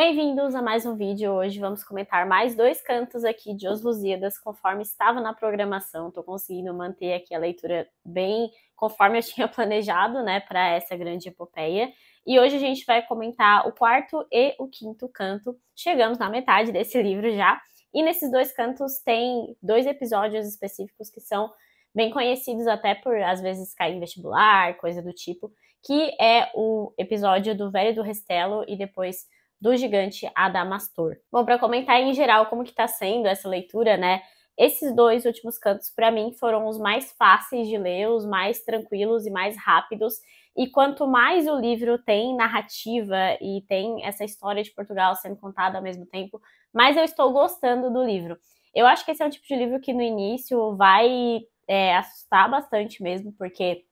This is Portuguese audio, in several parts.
Bem-vindos a mais um vídeo. Hoje vamos comentar mais dois cantos aqui de Os Lusíadas, conforme estava na programação. Estou conseguindo manter aqui a leitura bem conforme eu tinha planejado, né, para essa grande epopeia. E hoje a gente vai comentar o quarto e o quinto canto. Chegamos na metade desse livro já. E nesses dois cantos tem dois episódios específicos que são bem conhecidos até por às vezes cair em vestibular, coisa do tipo, que é o episódio do Velho do Restelo e depois do gigante Adamastor. Bom, para comentar em geral como que tá sendo essa leitura, né? Esses dois últimos cantos para mim foram os mais fáceis de ler, os mais tranquilos e mais rápidos. E quanto mais o livro tem narrativa e tem essa história de Portugal sendo contada ao mesmo tempo, mais eu estou gostando do livro. Eu acho que esse é um tipo de livro que no início vai é, assustar bastante mesmo, porque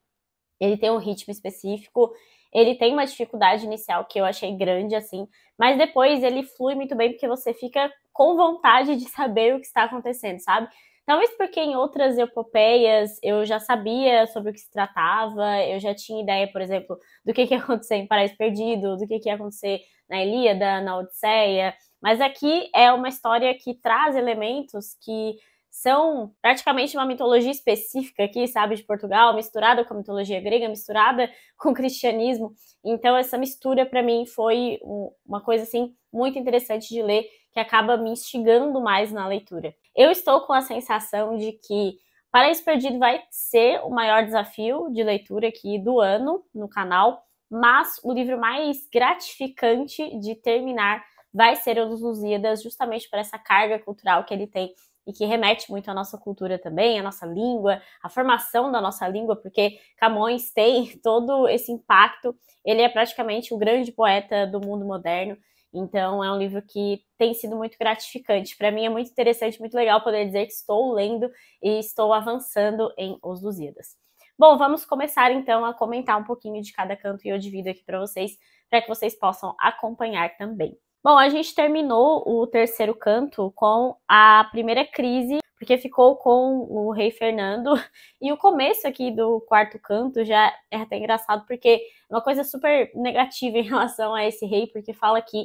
ele tem um ritmo específico, ele tem uma dificuldade inicial que eu achei grande, assim, mas depois ele flui muito bem porque você fica com vontade de saber o que está acontecendo, sabe? Talvez então, porque em outras epopeias eu já sabia sobre o que se tratava, eu já tinha ideia, por exemplo, do que, que ia acontecer em Paraíso Perdido, do que, que ia acontecer na Ilíada, na Odisseia, mas aqui é uma história que traz elementos que são praticamente uma mitologia específica aqui, sabe, de Portugal, misturada com a mitologia grega, misturada com o cristianismo. Então essa mistura para mim foi uma coisa assim muito interessante de ler, que acaba me instigando mais na leitura. Eu estou com a sensação de que Paraíso Perdido vai ser o maior desafio de leitura aqui do ano no canal, mas o livro mais gratificante de terminar vai ser o dos Lusíadas, justamente por essa carga cultural que ele tem e que remete muito à nossa cultura também, à nossa língua, à formação da nossa língua, porque Camões tem todo esse impacto. Ele é praticamente o grande poeta do mundo moderno. Então é um livro que tem sido muito gratificante. Para mim é muito interessante, muito legal poder dizer que estou lendo e estou avançando em Os Lusíadas. Bom, vamos começar então a comentar um pouquinho de cada canto e eu divido aqui para vocês, para que vocês possam acompanhar também. Bom, a gente terminou o terceiro canto com a primeira crise, porque ficou com o rei Fernando. E o começo aqui do quarto canto já é até engraçado, porque é uma coisa super negativa em relação a esse rei, porque fala que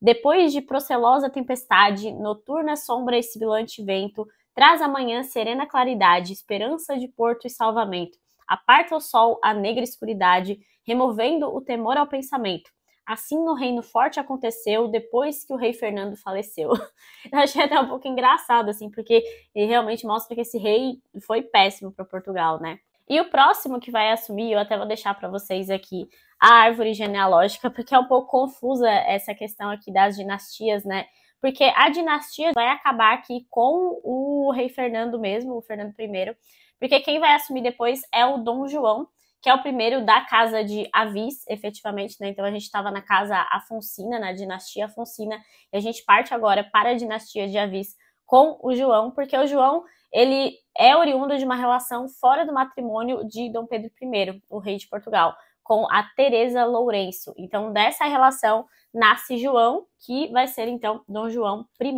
depois de procelosa tempestade, noturna sombra e sibilante vento, traz amanhã serena claridade, esperança de porto e salvamento. Aparta o sol a negra escuridade, removendo o temor ao pensamento. Assim no Reino Forte aconteceu depois que o rei Fernando faleceu. Eu achei até um pouco engraçado, assim, porque ele realmente mostra que esse rei foi péssimo para Portugal, né? E o próximo que vai assumir, eu até vou deixar para vocês aqui a árvore genealógica, porque é um pouco confusa essa questão aqui das dinastias, né? Porque a dinastia vai acabar aqui com o rei Fernando mesmo, o Fernando I, porque quem vai assumir depois é o Dom João, que é o primeiro da casa de Avis, efetivamente, né? Então a gente estava na casa Afonsina, na dinastia Afonsina, e a gente parte agora para a dinastia de Avis com o João, porque o João, ele é oriundo de uma relação fora do matrimônio de Dom Pedro I, o rei de Portugal, com a Teresa Lourenço. Então dessa relação nasce João, que vai ser então Dom João I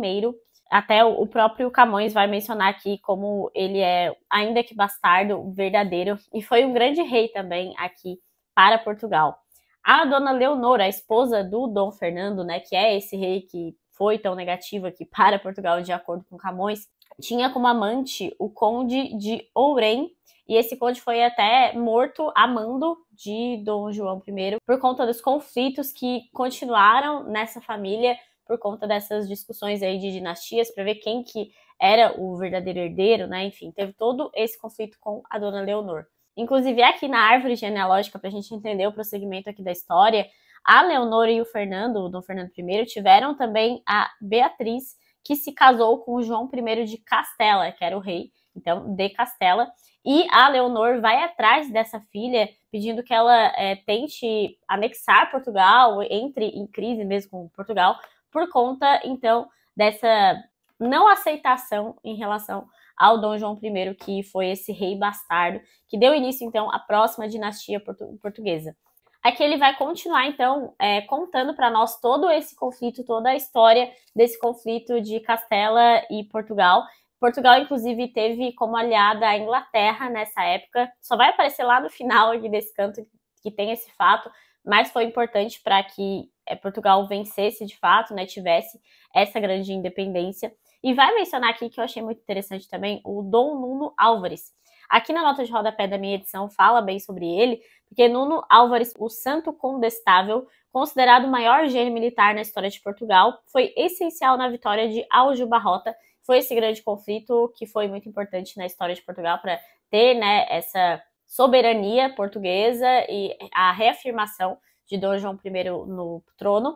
até o próprio Camões vai mencionar aqui como ele é, ainda que bastardo, verdadeiro, e foi um grande rei também aqui para Portugal. A dona Leonora, a esposa do Dom Fernando, né, que é esse rei que foi tão negativo aqui para Portugal, de acordo com Camões, tinha como amante o conde de Ourém, e esse conde foi até morto a mando de Dom João I por conta dos conflitos que continuaram nessa família por conta dessas discussões aí de dinastias para ver quem que era o verdadeiro herdeiro, né? Enfim, teve todo esse conflito com a dona Leonor. Inclusive, aqui na árvore genealógica, para a gente entender o prosseguimento aqui da história, a Leonor e o Fernando, o Dom Fernando I, tiveram também a Beatriz, que se casou com o João I de Castela, que era o rei, então, de Castela. E a Leonor vai atrás dessa filha, pedindo que ela é, tente anexar Portugal, entre em crise mesmo com Portugal, por conta, então, dessa não aceitação em relação ao Dom João I, que foi esse rei bastardo, que deu início, então, à próxima dinastia portu portuguesa. Aqui ele vai continuar, então, é, contando para nós todo esse conflito, toda a história desse conflito de Castela e Portugal. Portugal, inclusive, teve como aliada a Inglaterra nessa época. Só vai aparecer lá no final aqui desse canto que tem esse fato, mas foi importante para que eh, Portugal vencesse de fato, né, tivesse essa grande independência. E vai mencionar aqui que eu achei muito interessante também o Dom Nuno Álvares. Aqui na nota de rodapé da minha edição fala bem sobre ele, porque Nuno Álvares, o santo condestável, considerado o maior gênio militar na história de Portugal, foi essencial na vitória de Aljo Barrota. Foi esse grande conflito que foi muito importante na história de Portugal para ter né, essa soberania portuguesa e a reafirmação de Dom João I no trono.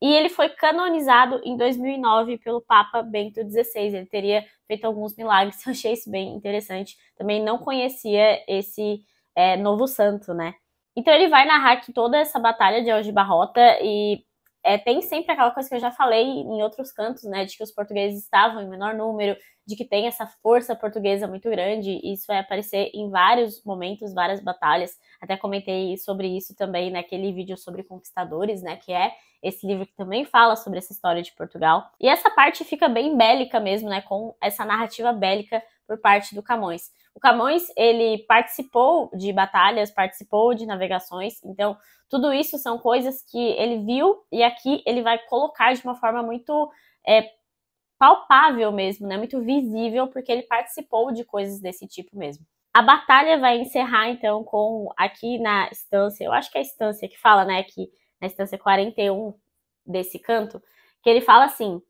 E ele foi canonizado em 2009 pelo Papa Bento XVI. Ele teria feito alguns milagres, eu achei isso bem interessante. Também não conhecia esse é, novo santo, né? Então ele vai narrar que toda essa batalha de Algibarrota e é, tem sempre aquela coisa que eu já falei em outros cantos, né, de que os portugueses estavam em menor número, de que tem essa força portuguesa muito grande, isso vai aparecer em vários momentos, várias batalhas. Até comentei sobre isso também naquele vídeo sobre conquistadores, né, que é esse livro que também fala sobre essa história de Portugal. E essa parte fica bem bélica mesmo, né, com essa narrativa bélica por parte do Camões. O Camões, ele participou de batalhas, participou de navegações, então tudo isso são coisas que ele viu e aqui ele vai colocar de uma forma muito é, palpável mesmo, né? Muito visível, porque ele participou de coisas desse tipo mesmo. A batalha vai encerrar então com aqui na estância, eu acho que é a estância que fala, né, aqui na estância 41 desse canto, que ele fala assim: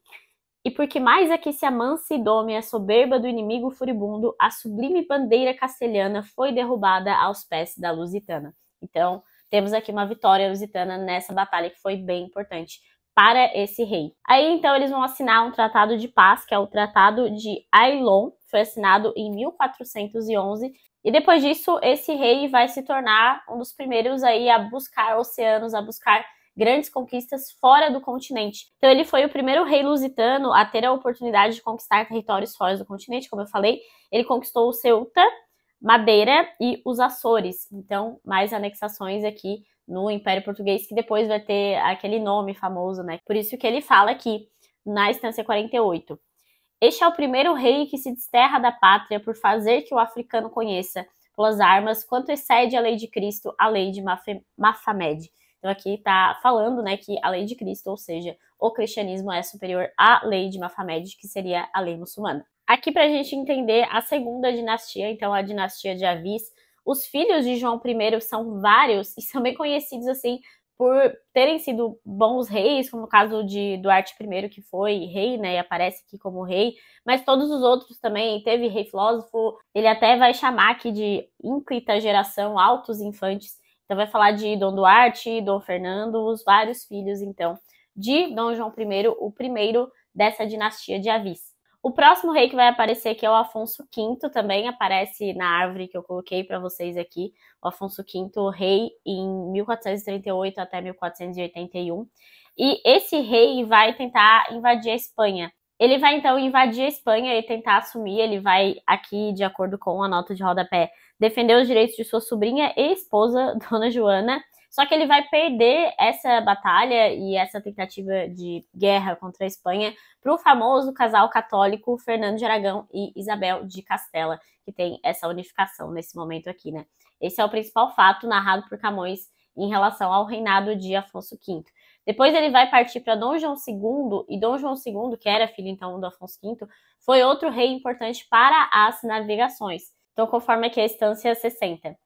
e porque mais é que se amansa e dome a soberba do inimigo furibundo, a sublime bandeira castelhana foi derrubada aos pés da Lusitana. Então, temos aqui uma vitória lusitana nessa batalha que foi bem importante para esse rei. Aí então eles vão assinar um tratado de paz, que é o Tratado de Ailon, foi assinado em 1411. E depois disso, esse rei vai se tornar um dos primeiros aí a buscar oceanos, a buscar grandes conquistas fora do continente. Então ele foi o primeiro rei lusitano a ter a oportunidade de conquistar territórios fora do continente, como eu falei. Ele conquistou o Ceuta, Madeira e os Açores. Então, mais anexações aqui no Império Português, que depois vai ter aquele nome famoso, né? Por isso que ele fala aqui na Estância 48. Este é o primeiro rei que se desterra da pátria por fazer que o africano conheça pelas armas quanto excede a lei de Cristo, a lei de Maf Mafamed. Então aqui está falando, né, que a lei de Cristo, ou seja, o cristianismo é superior à lei de Mafamed, que seria a lei muçulmana. Aqui para a gente entender a segunda dinastia, então a dinastia de Avis, os filhos de João I são vários e são bem conhecidos assim por terem sido bons reis, como o caso de Duarte I, que foi rei, né, e aparece aqui como rei, mas todos os outros também, teve rei filósofo, ele até vai chamar aqui de ínclita geração, altos infantes, então vai falar de Dom Duarte, Dom Fernando, os vários filhos, então, de Dom João I, o primeiro dessa dinastia de Avis. O próximo rei que vai aparecer aqui é o Afonso V, também aparece na árvore que eu coloquei para vocês aqui. O Afonso V, rei em 1438 até 1481. E esse rei vai tentar invadir a Espanha. Ele vai então invadir a Espanha e tentar assumir. Ele vai aqui, de acordo com a nota de rodapé, defender os direitos de sua sobrinha e esposa, Dona Joana. Só que ele vai perder essa batalha e essa tentativa de guerra contra a Espanha para o famoso casal católico Fernando de Aragão e Isabel de Castela, que tem essa unificação nesse momento aqui, né? Esse é o principal fato narrado por Camões em relação ao reinado de Afonso V. Depois ele vai partir para Dom João II, e Dom João II, que era filho então do Afonso V, foi outro rei importante para as navegações. Então, conforme aqui a estância 60.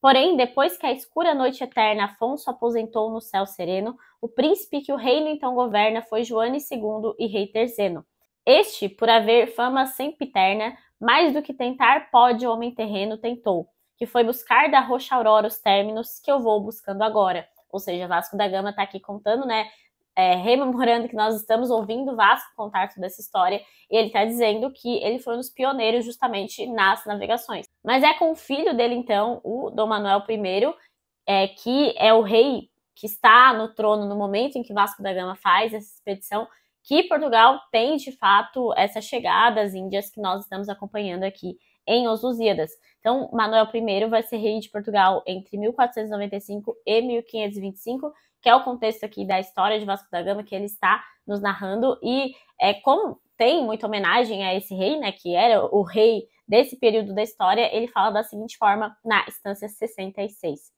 Porém, depois que a escura noite eterna Afonso aposentou no céu sereno, o príncipe que o reino então governa foi Joane II e rei Terzeno. Este, por haver fama sempiterna, mais do que tentar pode homem terreno tentou, que foi buscar da roxa aurora os términos que eu vou buscando agora ou seja, Vasco da Gama está aqui contando, né? É, rememorando que nós estamos ouvindo Vasco contar toda essa história, e ele está dizendo que ele foi um dos pioneiros justamente nas navegações. Mas é com o filho dele, então, o Dom Manuel I, é, que é o rei que está no trono no momento em que Vasco da Gama faz essa expedição, que Portugal tem de fato essa chegada às índias que nós estamos acompanhando aqui em Os Lusíadas. Então, Manuel I vai ser rei de Portugal entre 1495 e 1525, que é o contexto aqui da história de Vasco da Gama que ele está nos narrando. E é, como tem muita homenagem a esse rei, né, que era o rei desse período da história, ele fala da seguinte forma na Estância 66.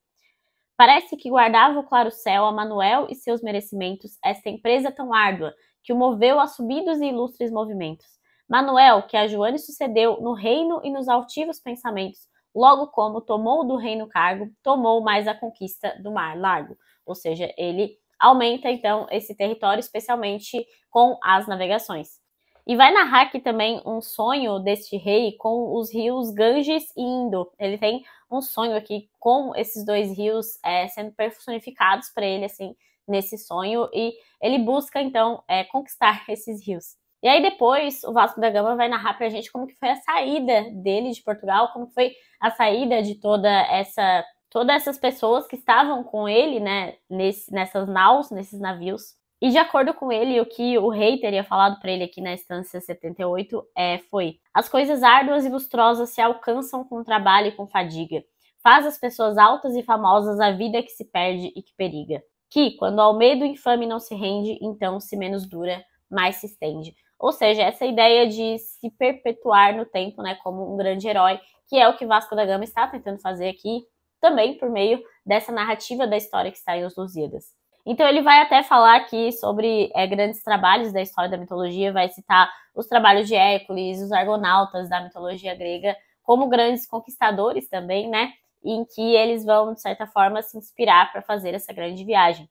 Parece que guardava o claro céu a Manuel e seus merecimentos esta empresa tão árdua, que o moveu a subidos e ilustres movimentos Manuel, que a Joane sucedeu no reino e nos altivos pensamentos, logo como tomou do reino cargo, tomou mais a conquista do mar largo. Ou seja, ele aumenta então esse território, especialmente com as navegações. E vai narrar aqui também um sonho deste rei com os rios Ganges e Indo. Ele tem um sonho aqui com esses dois rios é, sendo personificados para ele, assim, nesse sonho. E ele busca, então, é, conquistar esses rios. E aí depois o Vasco da Gama vai narrar para a gente como que foi a saída dele de Portugal, como que foi a saída de toda essa todas essas pessoas que estavam com ele, né, nesse, nessas naus, nesses navios. E de acordo com ele, o que o rei teria falado para ele aqui na estância 78 é, foi: as coisas árduas e lustrosas se alcançam com trabalho e com fadiga. Faz as pessoas altas e famosas a vida que se perde e que periga. Que, quando ao medo infame não se rende, então se menos dura, mais se estende. Ou seja, essa ideia de se perpetuar no tempo, né, como um grande herói, que é o que Vasco da Gama está tentando fazer aqui, também por meio dessa narrativa da história que está em Os Lusíadas. Então ele vai até falar aqui sobre é, grandes trabalhos da história da mitologia, vai citar os trabalhos de Hércules, os argonautas da mitologia grega, como grandes conquistadores também, né? Em que eles vão, de certa forma, se inspirar para fazer essa grande viagem.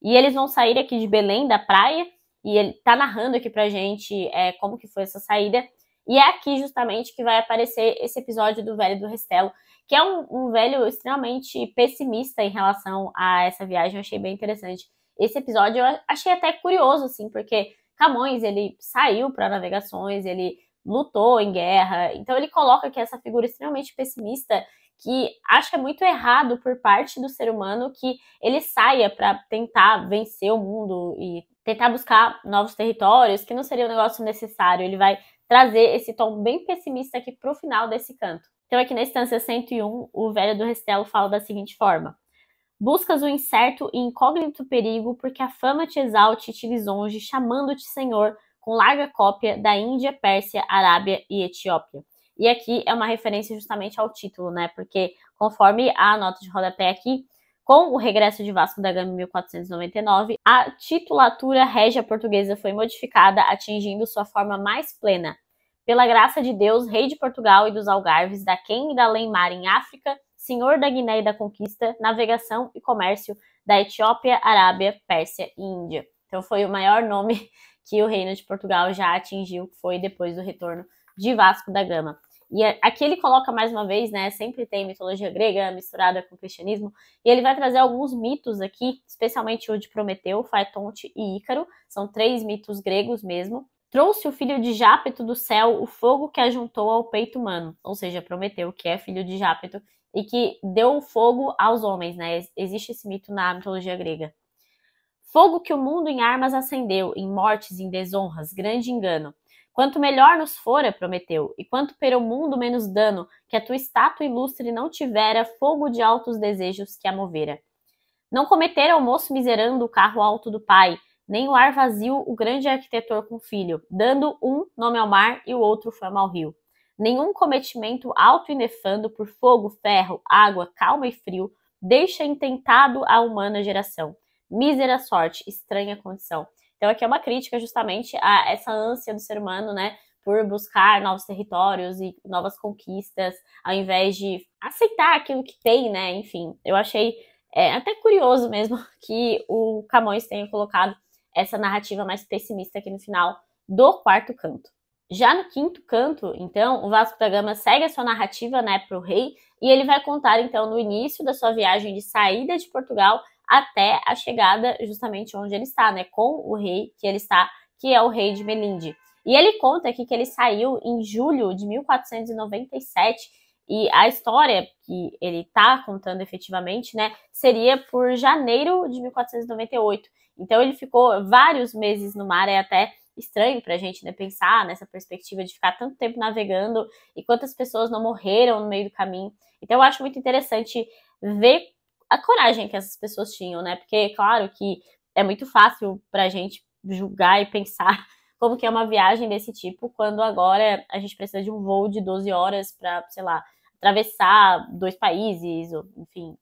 E eles vão sair aqui de Belém, da praia, e ele tá narrando aqui pra gente é, como que foi essa saída. E é aqui justamente que vai aparecer esse episódio do velho do Restelo, que é um, um velho extremamente pessimista em relação a essa viagem. Eu achei bem interessante. Esse episódio eu achei até curioso, assim, porque Camões ele saiu para navegações, ele lutou em guerra, então ele coloca aqui essa figura extremamente pessimista que acho que é muito errado por parte do ser humano que ele saia para tentar vencer o mundo e tentar buscar novos territórios, que não seria um negócio necessário. Ele vai trazer esse tom bem pessimista aqui para o final desse canto. Então, aqui na instância 101, o velho do Restelo fala da seguinte forma: Buscas o incerto e incógnito perigo, porque a fama te exalte e te lisonje, chamando-te Senhor, com larga cópia da Índia, Pérsia, Arábia e Etiópia. E aqui é uma referência justamente ao título, né? Porque conforme a nota de rodapé aqui, com o regresso de Vasco da Gama em 1499, a titulatura régia portuguesa foi modificada, atingindo sua forma mais plena. Pela graça de Deus, rei de Portugal e dos Algarves, da quem e da além-mar em África, senhor da Guiné e da conquista, navegação e comércio da Etiópia, Arábia, Pérsia e Índia. Então foi o maior nome que o reino de Portugal já atingiu, que foi depois do retorno de Vasco da Gama. E é, aqui ele coloca mais uma vez, né? Sempre tem mitologia grega misturada com cristianismo. E ele vai trazer alguns mitos aqui, especialmente o de Prometeu, Faetonte e Ícaro. São três mitos gregos mesmo. Trouxe o filho de Jápeto do céu, o fogo que ajuntou ao peito humano. Ou seja, Prometeu, que é filho de Jápeto, e que deu fogo aos homens, né? Existe esse mito na mitologia grega. Fogo que o mundo em armas acendeu, em mortes, em desonras, grande engano. Quanto melhor nos fora, é, prometeu, e quanto pelo mundo menos dano, que a tua estátua ilustre não tivera fogo de altos desejos que a movera. Não cometera o moço miserando o carro alto do pai, nem o ar vazio o grande arquitetor com filho, dando um nome ao mar e o outro fama ao rio. Nenhum cometimento alto e nefando por fogo, ferro, água, calma e frio, deixa intentado a humana geração. Mísera sorte, estranha condição então aqui é uma crítica justamente a essa ânsia do ser humano, né, por buscar novos territórios e novas conquistas, ao invés de aceitar aquilo que tem, né? Enfim, eu achei é, até curioso mesmo que o Camões tenha colocado essa narrativa mais pessimista aqui no final do quarto canto. Já no quinto canto, então, o Vasco da Gama segue a sua narrativa né, para o rei e ele vai contar, então, no início da sua viagem de saída de Portugal até a chegada justamente onde ele está, né? Com o rei que ele está, que é o rei de Melinde. E ele conta aqui que ele saiu em julho de 1497 e a história que ele está contando efetivamente, né, seria por janeiro de 1498. Então ele ficou vários meses no mar, é até estranho para a gente né, pensar nessa perspectiva de ficar tanto tempo navegando e quantas pessoas não morreram no meio do caminho. Então eu acho muito interessante ver a coragem que essas pessoas tinham, né? Porque, claro, que é muito fácil para a gente julgar e pensar como que é uma viagem desse tipo, quando agora a gente precisa de um voo de 12 horas para, sei lá, atravessar dois países, ou, enfim,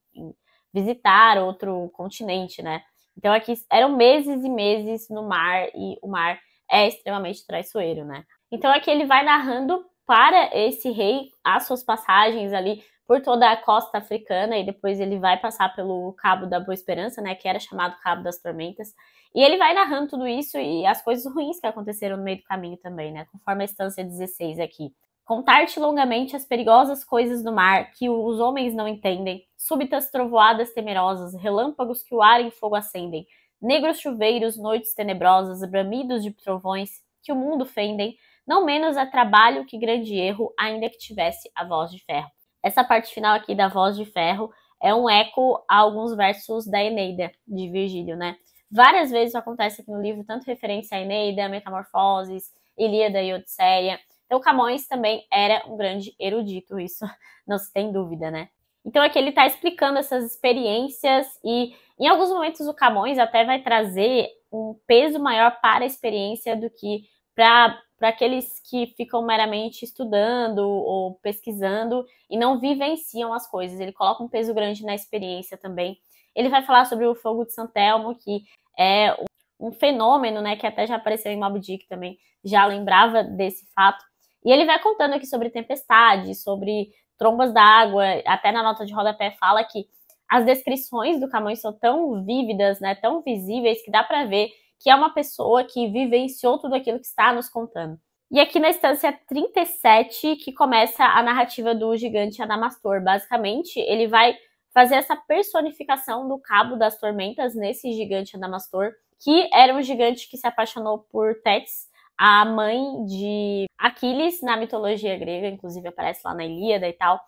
visitar outro continente, né? Então aqui eram meses e meses no mar e o mar é extremamente traiçoeiro, né? Então aqui ele vai narrando para esse rei as suas passagens ali por toda a costa africana e depois ele vai passar pelo Cabo da Boa Esperança, né, que era chamado Cabo das Tormentas. E ele vai narrando tudo isso e as coisas ruins que aconteceram no meio do caminho também, né, conforme a estância 16 aqui. Contar-te longamente as perigosas coisas do mar que os homens não entendem, súbitas trovoadas temerosas, relâmpagos que o ar em fogo acendem, negros chuveiros, noites tenebrosas, bramidos de trovões que o mundo fendem, não menos é trabalho que grande erro, ainda que tivesse a voz de ferro. Essa parte final aqui da voz de ferro é um eco a alguns versos da Eneida, de Virgílio, né? Várias vezes acontece aqui no livro, tanto referência à Eneida, Metamorfoses, Ilíada e Odisseia. Então, Camões também era um grande erudito, isso não se tem dúvida, né? Então, aqui ele está explicando essas experiências, e em alguns momentos o Camões até vai trazer um peso maior para a experiência do que para para aqueles que ficam meramente estudando ou pesquisando e não vivenciam as coisas. Ele coloca um peso grande na experiência também. Ele vai falar sobre o fogo de Santelmo, que é um fenômeno, né, que até já apareceu em Mob Dick também, já lembrava desse fato. E ele vai contando aqui sobre tempestades sobre trombas d'água, até na nota de rodapé fala que as descrições do Camões são tão vívidas, né, tão visíveis que dá para ver que é uma pessoa que vivenciou tudo aquilo que está nos contando. E aqui na estância 37, que começa a narrativa do gigante Adamastor. Basicamente, ele vai fazer essa personificação do cabo das tormentas nesse gigante Adamastor, que era um gigante que se apaixonou por Tétis, a mãe de Aquiles na mitologia grega, inclusive aparece lá na Ilíada e tal.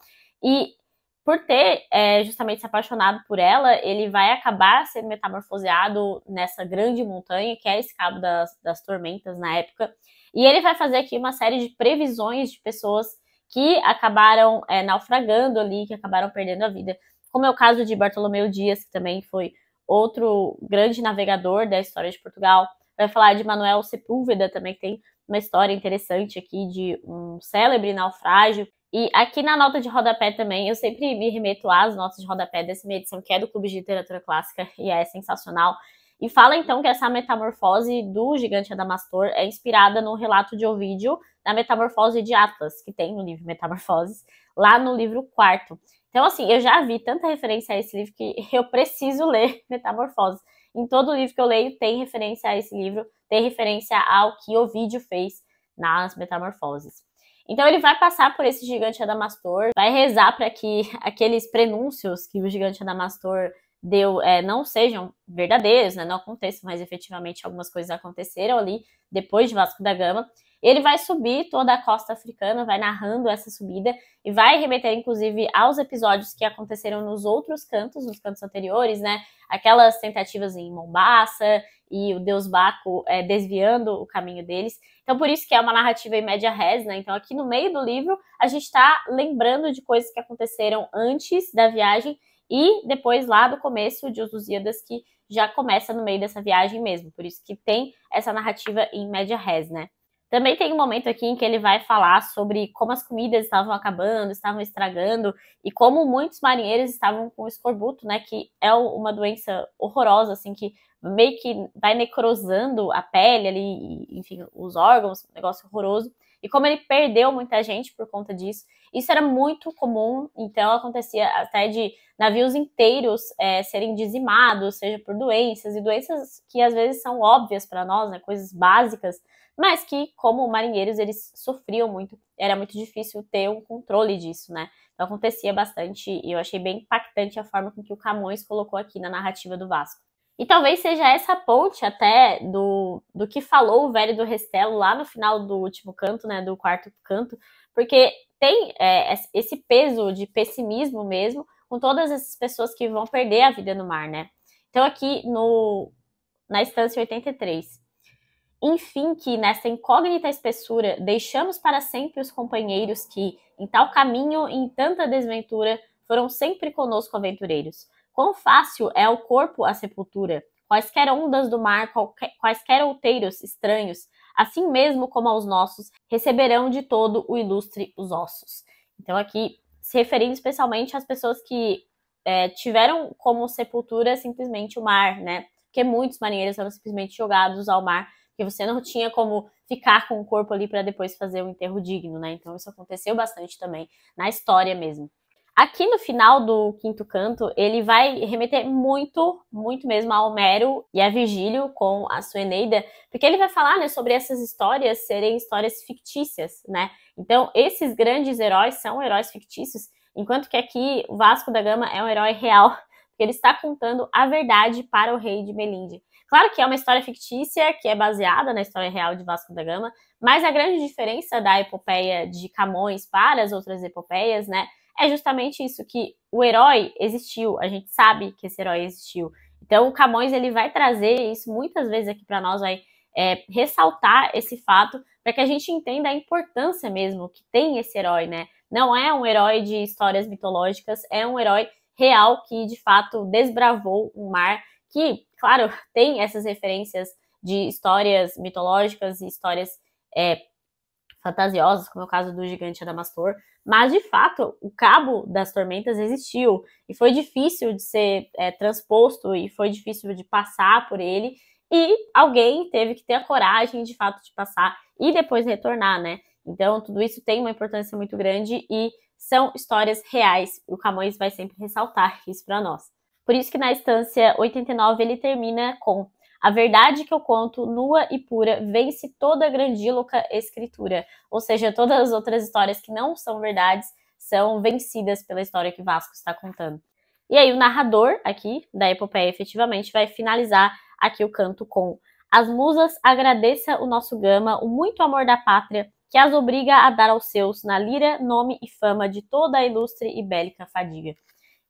E por ter é, justamente se apaixonado por ela, ele vai acabar sendo metamorfoseado nessa grande montanha, que é esse Cabo das, das Tormentas na época. E ele vai fazer aqui uma série de previsões de pessoas que acabaram é, naufragando ali, que acabaram perdendo a vida. Como é o caso de Bartolomeu Dias, que também foi outro grande navegador da história de Portugal. Vai falar de Manuel Sepúlveda também, que tem uma história interessante aqui de um célebre naufrágio. E aqui na nota de rodapé também, eu sempre me remeto às notas de rodapé dessa minha edição, que é do Clube de Literatura Clássica, e é sensacional. E fala então que essa metamorfose do gigante Adamastor é inspirada no relato de Ovídio da metamorfose de Atlas, que tem no livro Metamorfoses, lá no livro quarto. Então, assim, eu já vi tanta referência a esse livro que eu preciso ler Metamorfoses. Em todo livro que eu leio tem referência a esse livro, tem referência ao que Ovídio fez nas Metamorfoses. Então ele vai passar por esse gigante Adamastor, vai rezar para que aqueles prenúncios que o gigante Adamastor deu é, não sejam verdadeiros, né, não aconteçam, mas efetivamente algumas coisas aconteceram ali depois de Vasco da Gama. Ele vai subir toda a costa africana, vai narrando essa subida e vai remeter, inclusive, aos episódios que aconteceram nos outros cantos, nos cantos anteriores, né? Aquelas tentativas em Mombasa e o Deus Baco é, desviando o caminho deles. Então, por isso que é uma narrativa em média res, né? Então, aqui no meio do livro, a gente está lembrando de coisas que aconteceram antes da viagem e depois lá do começo de Ususiadas que já começa no meio dessa viagem mesmo. Por isso que tem essa narrativa em média res, né? Também tem um momento aqui em que ele vai falar sobre como as comidas estavam acabando, estavam estragando e como muitos marinheiros estavam com escorbuto, né, que é uma doença horrorosa assim que meio que vai necrosando a pele ali, enfim, os órgãos, um negócio horroroso. E como ele perdeu muita gente por conta disso, isso era muito comum, então acontecia até de navios inteiros é, serem dizimados, seja por doenças, e doenças que às vezes são óbvias para nós, né, coisas básicas, mas que, como marinheiros, eles sofriam muito, era muito difícil ter um controle disso, né? Então acontecia bastante, e eu achei bem impactante a forma com que o Camões colocou aqui na narrativa do Vasco. E talvez seja essa ponte até do, do que falou o velho do Restelo lá no final do último canto, né? Do quarto canto, porque tem é, esse peso de pessimismo mesmo com todas essas pessoas que vão perder a vida no mar, né? Então aqui no na estância 83, enfim, que nessa incógnita espessura deixamos para sempre os companheiros que, em tal caminho, em tanta desventura, foram sempre conosco aventureiros. Quão fácil é o corpo a sepultura, quaisquer ondas do mar, quaisquer outeiros estranhos, assim mesmo como aos nossos, receberão de todo o ilustre os ossos. Então, aqui, se referindo especialmente às pessoas que é, tiveram como sepultura simplesmente o mar, né? Porque muitos marinheiros foram simplesmente jogados ao mar porque você não tinha como ficar com o corpo ali para depois fazer um enterro digno, né? Então isso aconteceu bastante também na história mesmo. Aqui no final do quinto canto, ele vai remeter muito, muito mesmo a Homero e a Virgílio com a sua Eneida, porque ele vai falar né, sobre essas histórias serem histórias fictícias, né? Então, esses grandes heróis são heróis fictícios, enquanto que aqui o Vasco da Gama é um herói real porque ele está contando a verdade para o rei de Melinde. Claro que é uma história fictícia, que é baseada na história real de Vasco da Gama, mas a grande diferença da epopeia de Camões para as outras epopeias, né, é justamente isso que o herói existiu, a gente sabe que esse herói existiu. Então, o Camões ele vai trazer isso muitas vezes aqui para nós, vai é, ressaltar esse fato para que a gente entenda a importância mesmo que tem esse herói, né? Não é um herói de histórias mitológicas, é um herói real que de fato desbravou um mar que, claro, tem essas referências de histórias mitológicas e histórias é, fantasiosas, como é o caso do gigante Adamastor, mas de fato o cabo das tormentas existiu e foi difícil de ser é, transposto e foi difícil de passar por ele e alguém teve que ter a coragem de fato de passar e depois retornar, né? Então, tudo isso tem uma importância muito grande e são histórias reais. O Camões vai sempre ressaltar isso para nós. Por isso que na estância 89 ele termina com a verdade que eu conto, nua e pura, vence toda a grandíloca escritura. Ou seja, todas as outras histórias que não são verdades são vencidas pela história que Vasco está contando. E aí o narrador aqui da epopeia efetivamente vai finalizar aqui o canto com as musas agradeça o nosso gama, o muito amor da pátria, que as obriga a dar aos seus, na lira, nome e fama de toda a ilustre e bélica fadiga.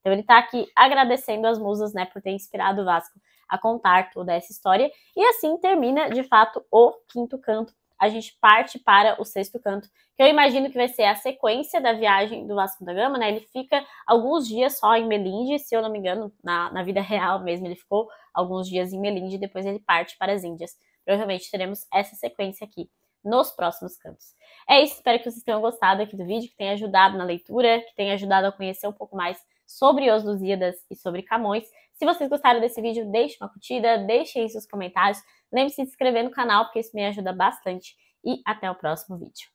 Então ele está aqui agradecendo as musas, né, por ter inspirado o Vasco a contar toda essa história. E assim termina, de fato, o quinto canto. A gente parte para o sexto canto, que eu imagino que vai ser a sequência da viagem do Vasco da Gama, né? Ele fica alguns dias só em Melinde, se eu não me engano, na, na vida real mesmo, ele ficou alguns dias em Melinde, depois ele parte para as Índias. Provavelmente teremos essa sequência aqui nos próximos cantos. É isso, espero que vocês tenham gostado aqui do vídeo, que tenha ajudado na leitura, que tenha ajudado a conhecer um pouco mais sobre Os Lusíadas e sobre Camões. Se vocês gostaram desse vídeo, deixe uma curtida, deixem aí seus comentários, lembre-se de se inscrever no canal, porque isso me ajuda bastante. E até o próximo vídeo.